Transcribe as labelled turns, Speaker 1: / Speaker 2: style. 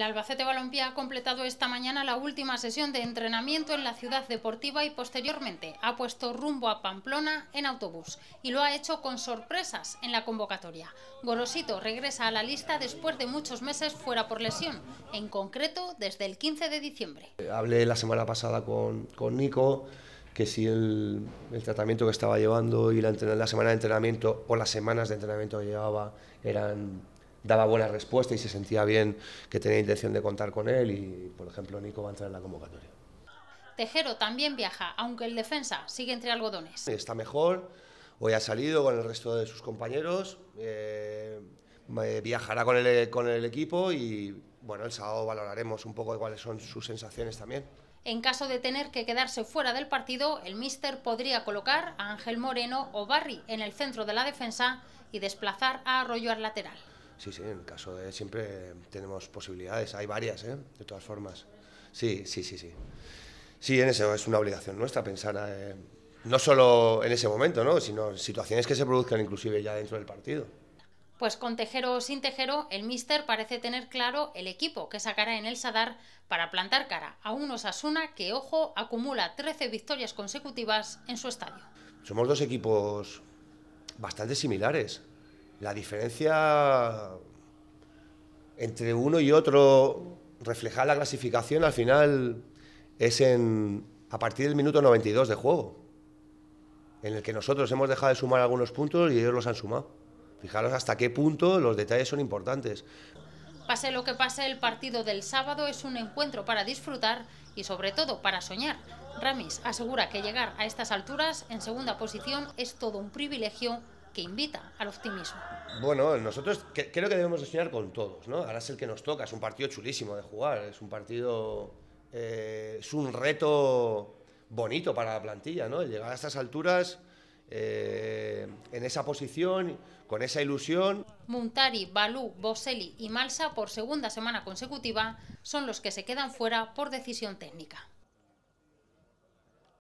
Speaker 1: El Albacete Balompié ha completado esta mañana la última sesión de entrenamiento en la ciudad deportiva y posteriormente ha puesto rumbo a Pamplona en autobús y lo ha hecho con sorpresas en la convocatoria. Gorosito regresa a la lista después de muchos meses fuera por lesión, en concreto desde el 15 de diciembre.
Speaker 2: Eh, hablé la semana pasada con, Nico que si el, tratamiento que estaba llevando y la, la semana de entrenamiento o las semanas de entrenamiento que llevaba eran daba buena respuesta y se sentía bien que tenía intención de contar con él y, por ejemplo, Nico va a entrar en la convocatoria.
Speaker 1: Tejero también viaja, aunque el defensa sigue entre algodones.
Speaker 2: Está mejor, hoy ha salido con el resto de sus compañeros, eh, viajará con el, con el equipo y bueno, el sábado valoraremos un poco cuáles son sus sensaciones también.
Speaker 1: En caso de tener que quedarse fuera del partido, el míster podría colocar a Ángel Moreno o Barry en el centro de la defensa y desplazar a Arroyo al lateral.
Speaker 2: Sí, sí, en el caso de siempre tenemos posibilidades, hay varias, ¿eh? de todas formas. Sí, sí, sí, sí. Sí, en eso es una obligación nuestra pensar eh, no solo en ese momento, sino en situaciones que se produzcan inclusive ya dentro del partido.
Speaker 1: Pues con Tejero o sin Tejero, el míster parece tener claro el equipo que sacará en el Sadar para plantar cara a un Osasuna que, ojo, acumula 13 victorias consecutivas en su estadio.
Speaker 2: Somos dos equipos bastante similares la diferencia entre uno y otro, reflejar la clasificación al final es en, a partir del minuto 92 de juego, en el que nosotros hemos dejado de sumar algunos puntos y ellos los han sumado. Fijaros hasta qué punto los detalles son importantes.
Speaker 1: Pase lo que pase, el partido del sábado es un encuentro para disfrutar y sobre todo para soñar. Ramis asegura que llegar a estas alturas en segunda posición es todo un privilegio que invita al optimismo.
Speaker 2: Bueno, nosotros creo que debemos soñar con todos, ¿no? Ahora es el que nos toca, es un partido chulísimo de jugar, es un partido, eh, es un reto bonito para la plantilla, ¿no? llegar a estas alturas, eh, en esa posición, con esa ilusión.
Speaker 1: Muntari, Balú, Boselli y Malsa, por segunda semana consecutiva, son los que se quedan fuera por decisión técnica.